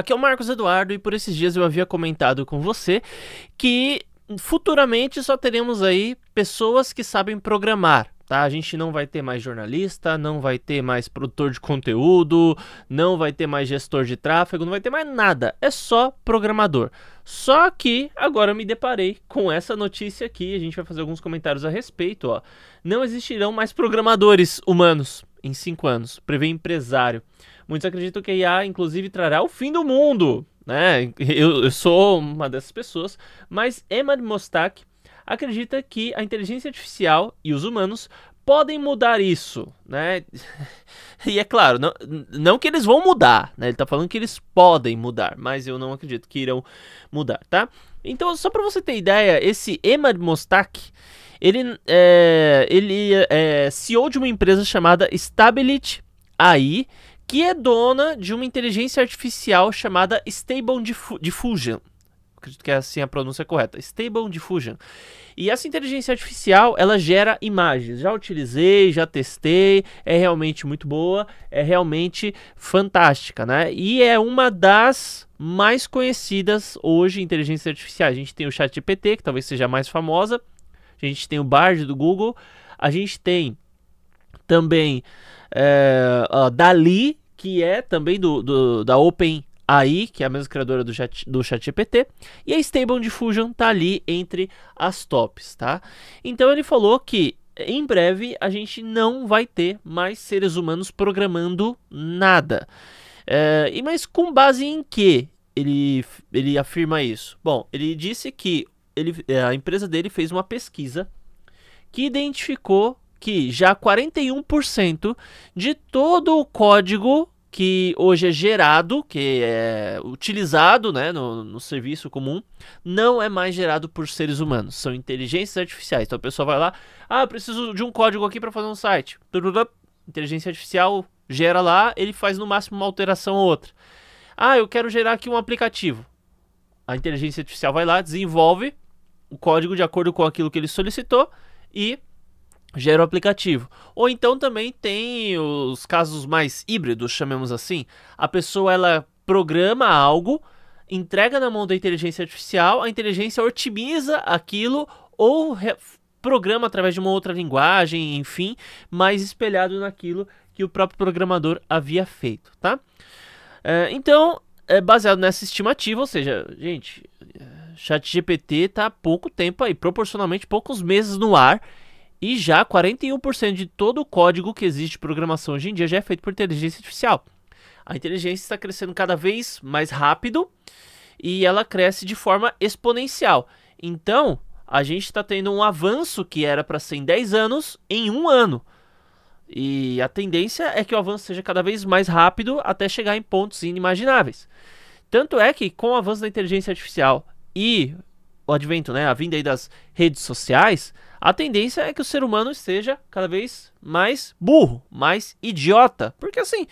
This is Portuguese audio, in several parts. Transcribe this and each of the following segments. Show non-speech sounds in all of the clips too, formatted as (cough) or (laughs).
Aqui é o Marcos Eduardo e por esses dias eu havia comentado com você que futuramente só teremos aí pessoas que sabem programar. Tá? A gente não vai ter mais jornalista, não vai ter mais produtor de conteúdo, não vai ter mais gestor de tráfego, não vai ter mais nada. É só programador. Só que agora eu me deparei com essa notícia aqui, a gente vai fazer alguns comentários a respeito. Ó. Não existirão mais programadores humanos em cinco anos, prevê empresário. Muitos acreditam que a IA, inclusive, trará o fim do mundo. Né? Eu, eu sou uma dessas pessoas. Mas Emad Mostak acredita que a inteligência artificial e os humanos podem mudar isso, né? (laughs) E é claro, não, não que eles vão mudar, né? Ele está falando que eles podem mudar, mas eu não acredito que irão mudar, tá? Então, só para você ter ideia, esse Emad Mostak, ele é, ele é, é CEO de uma empresa chamada Stability AI, que é dona de uma inteligência artificial chamada Stable Diffusion. Acredito que é assim a pronúncia correta. Stable Diffusion. E essa inteligência artificial, ela gera imagens. Já utilizei, já testei, é realmente muito boa, é realmente fantástica, né? E é uma das mais conhecidas hoje inteligência artificial. A gente tem o ChatGPT, que talvez seja a mais famosa. A gente tem o Bard do Google. A gente tem também é, a Dali, que é também do, do da Open AI, que é a mesma criadora do, chat, do ChatGPT, e a Stable Diffusion tá ali entre as tops, tá? Então ele falou que em breve a gente não vai ter mais seres humanos programando nada. É, e mas com base em que ele, ele afirma isso? Bom, ele disse que ele, é, a empresa dele fez uma pesquisa que identificou que já 41% de todo o código que hoje é gerado, que é utilizado né, no, no, serviço comum, não é mais gerado por seres humanos, são inteligências artificiais. Então a pessoa vai lá, ah, preciso de um código aqui para fazer um site. Inteligência artificial gera lá, ele faz no máximo uma alteração ou outra. Ah, eu quero gerar aqui um aplicativo. A inteligência artificial vai lá, desenvolve o código de acordo com aquilo que ele solicitou e gera o aplicativo. Ou então também tem os casos mais híbridos, chamemos assim. A pessoa ela programa algo, entrega na mão da inteligência artificial, a inteligência otimiza aquilo ou programa através de uma outra linguagem, enfim, mais espelhado naquilo que o próprio programador havia feito, tá? É, então, é baseado nessa estimativa, ou seja, gente, é, ChatGPT está há pouco tempo aí, proporcionalmente poucos meses no ar e já 41% de todo o código que existe de programação hoje em dia já é feito por inteligência artificial. A inteligência está crescendo cada vez mais rápido e ela cresce de forma exponencial. Então, a gente está tendo um avanço que era para ser em 10 anos em um ano. E a tendência é que o avanço seja cada vez mais rápido até chegar em pontos inimagináveis. Tanto é que, com o avanço da inteligência artificial e o advento, né, a vinda aí das redes sociais, a tendência é que o ser humano esteja cada vez mais burro, mais idiota. Porque assim,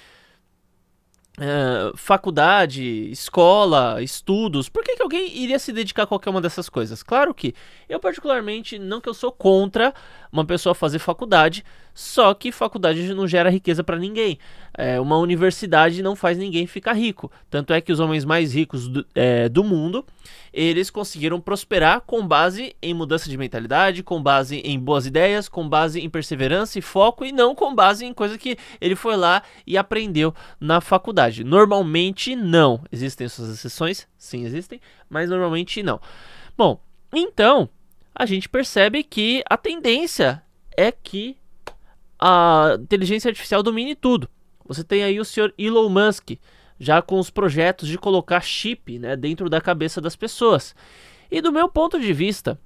é, faculdade, escola, estudos, por que, que alguém iria se dedicar a qualquer uma dessas coisas? Claro que eu, particularmente, não que eu sou contra uma pessoa fazer faculdade, só que faculdade não gera riqueza para ninguém. É, uma universidade não faz ninguém ficar rico. Tanto é que os homens mais ricos do, é, do mundo eles conseguiram prosperar com base em mudança de mentalidade, com base em boas ideias, com base em perseverança e foco e não com base em coisa que ele foi lá e aprendeu na faculdade. Normalmente não. Existem suas exceções? Sim, existem, mas normalmente não. Bom, então a gente percebe que a tendência é que a inteligência artificial domine tudo. Você tem aí o senhor Elon Musk, já com os projetos de colocar chip né, dentro da cabeça das pessoas. E do meu ponto de vista,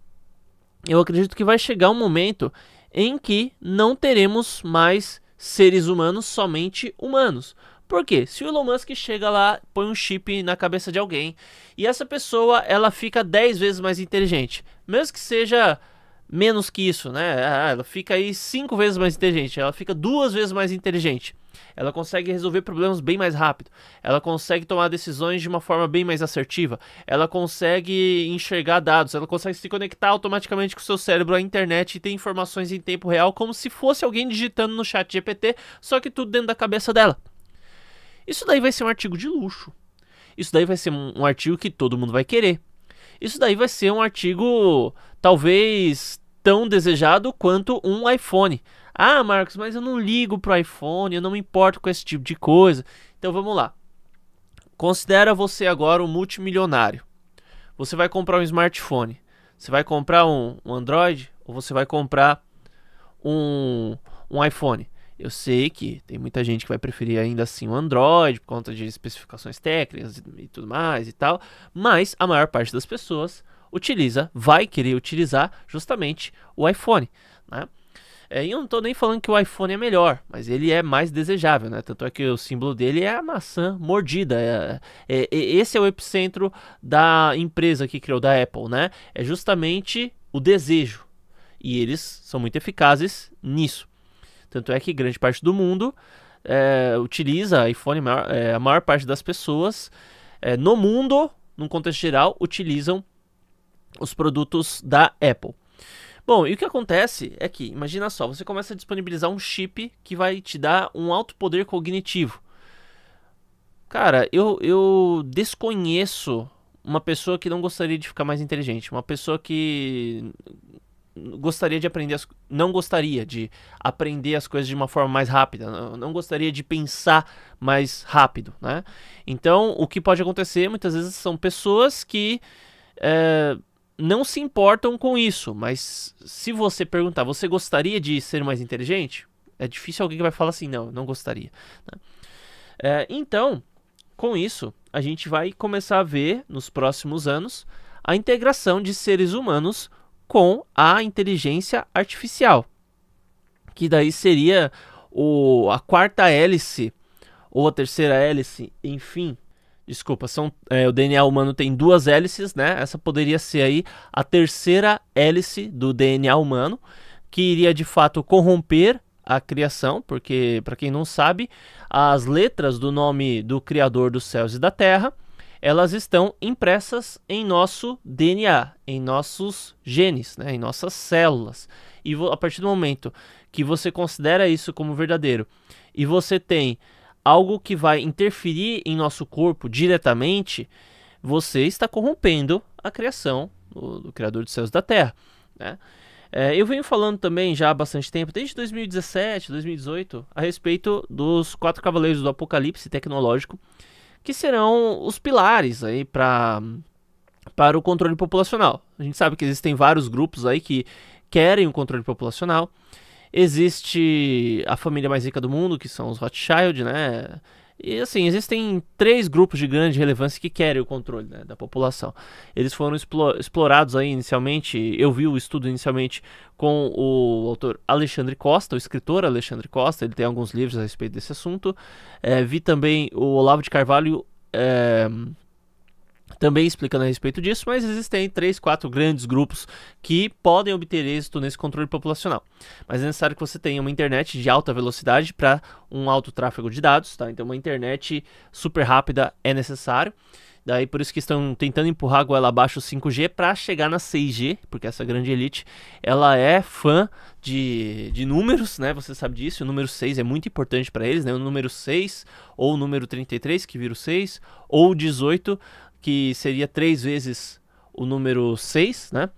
eu acredito que vai chegar um momento em que não teremos mais seres humanos, somente humanos. Por quê? Se o Elon Musk chega lá, põe um chip na cabeça de alguém e essa pessoa ela fica 10 vezes mais inteligente, mesmo que seja menos que isso, né? Ah, ela fica aí cinco vezes mais inteligente, ela fica duas vezes mais inteligente. Ela consegue resolver problemas bem mais rápido. Ela consegue tomar decisões de uma forma bem mais assertiva. Ela consegue enxergar dados. Ela consegue se conectar automaticamente com o seu cérebro à internet e ter informações em tempo real, como se fosse alguém digitando no chat GPT, só que tudo dentro da cabeça dela. Isso daí vai ser um artigo de luxo. Isso daí vai ser um artigo que todo mundo vai querer. Isso daí vai ser um artigo talvez tão desejado quanto um iPhone. Ah, Marcos, mas eu não ligo para o iPhone, eu não me importo com esse tipo de coisa. Então vamos lá. Considera você agora um multimilionário. Você vai comprar um smartphone. Você vai comprar um, um Android ou você vai comprar um, um iPhone? Eu sei que tem muita gente que vai preferir ainda assim o Android por conta de especificações técnicas e, e tudo mais e tal, mas a maior parte das pessoas utiliza, vai querer utilizar justamente o iPhone, né? É, e eu não estou nem falando que o iPhone é melhor, mas ele é mais desejável, né? Tanto é que o símbolo dele é a maçã mordida. É, é, é, esse é o epicentro da empresa que criou, da Apple, né? É justamente o desejo. E eles são muito eficazes nisso. Tanto é que grande parte do mundo é, utiliza iPhone, é, a maior parte das pessoas no mundo, num contexto geral, utilizam os produtos da Apple. Bom, e o que acontece é que, imagina só, você começa a disponibilizar um chip que vai te dar um alto poder cognitivo. Cara, eu, eu desconheço uma pessoa que não gostaria de ficar mais inteligente, uma pessoa que gostaria de aprender as, não gostaria de aprender as coisas de uma forma mais rápida, não, gostaria de pensar mais rápido, né? Então, o que pode acontecer muitas vezes são pessoas que é, não se importam com isso, mas se você perguntar, você gostaria de ser mais inteligente? É difícil alguém que vai falar assim, não, não gostaria. Né? É, então, com isso, a gente vai começar a ver nos próximos anos a integração de seres humanos com a inteligência artificial, que daí seria o, a quarta hélice ou a terceira hélice, enfim, Desculpa, são, é, o DNA humano tem duas hélices, né? Essa poderia ser aí a terceira hélice do DNA humano, que iria de fato corromper a criação, porque, para quem não sabe, as letras do nome do Criador dos céus e da terra elas estão impressas em nosso DNA, em nossos genes, né, em nossas células. E a partir do momento que você considera isso como verdadeiro e você tem algo que vai interferir em nosso corpo diretamente, você está corrompendo a criação do, do Criador dos céus e da terra. Né? É, eu venho falando também já há bastante tempo, desde 2017, 2018, a respeito dos quatro cavaleiros do apocalipse tecnológico, que serão os pilares aí para para o controle populacional. A gente sabe que existem vários grupos aí que querem o controle populacional. Existe a família mais rica do mundo, que são os Rothschild, né? E assim, existem três grupos de grande relevância que querem o controle né, da população. Eles foram explorados aí inicialmente, eu vi o estudo inicialmente com o autor Alexandre Costa, o escritor Alexandre Costa, ele tem alguns livros a respeito desse assunto. É, vi também o Olavo de Carvalho. É, também explicando a respeito disso, mas existem três, quatro grandes grupos que podem obter êxito nesse controle populacional. Mas é necessário que você tenha uma internet de alta velocidade para um alto tráfego de dados, tá? Então uma internet super rápida é necessário. Daí por isso que estão tentando empurrar a goela abaixo o 5G para chegar na 6G, porque essa grande elite, ela é fã de, de números, né? Você sabe disso, o número 6 é muito importante para eles, né? O número 6 ou o número 33 que vira o 6 ou 18 que seria três vezes o número 6, né?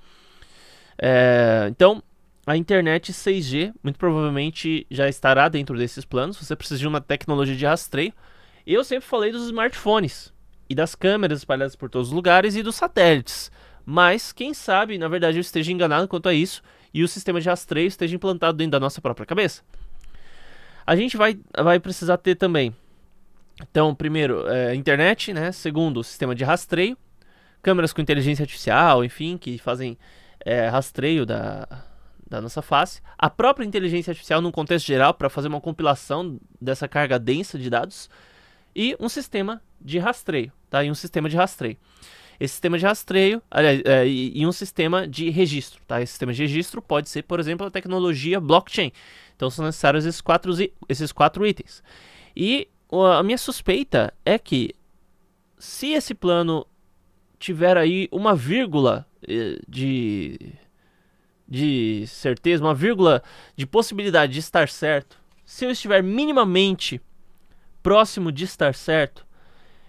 É, então, a internet 6G muito provavelmente já estará dentro desses planos. Você precisa de uma tecnologia de rastreio. Eu sempre falei dos smartphones e das câmeras espalhadas por todos os lugares e dos satélites. Mas quem sabe, na verdade, eu esteja enganado quanto a isso e o sistema de rastreio esteja implantado dentro da nossa própria cabeça. A gente vai, vai precisar ter também então, primeiro, é, internet, né? Segundo, sistema de rastreio, câmeras com inteligência artificial, enfim, que fazem é, rastreio da, da nossa face. A própria inteligência artificial, num contexto geral, para fazer uma compilação dessa carga densa de dados. E um sistema de rastreio, tá? E um sistema de rastreio. Esse sistema de rastreio, aliás, é, e, e um sistema de registro, tá? Esse sistema de registro pode ser, por exemplo, a tecnologia blockchain. Então são necessários esses quatro, esses quatro itens. E a minha suspeita é que se esse plano tiver aí uma vírgula eh, de de certeza, uma vírgula de possibilidade de estar certo, se eu estiver minimamente próximo de estar certo,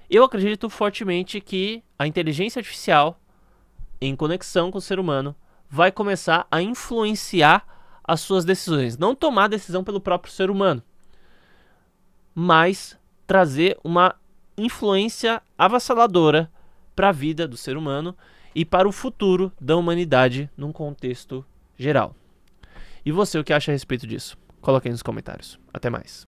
eu acredito fortemente que a inteligência artificial, em conexão com o ser humano, vai começar a influenciar as suas decisões, não tomar decisão pelo próprio ser humano mas trazer uma influência avassaladora para a vida do ser humano e para o futuro da humanidade num contexto geral. E você, o que acha a respeito disso? Coloque aí nos comentários. Até mais.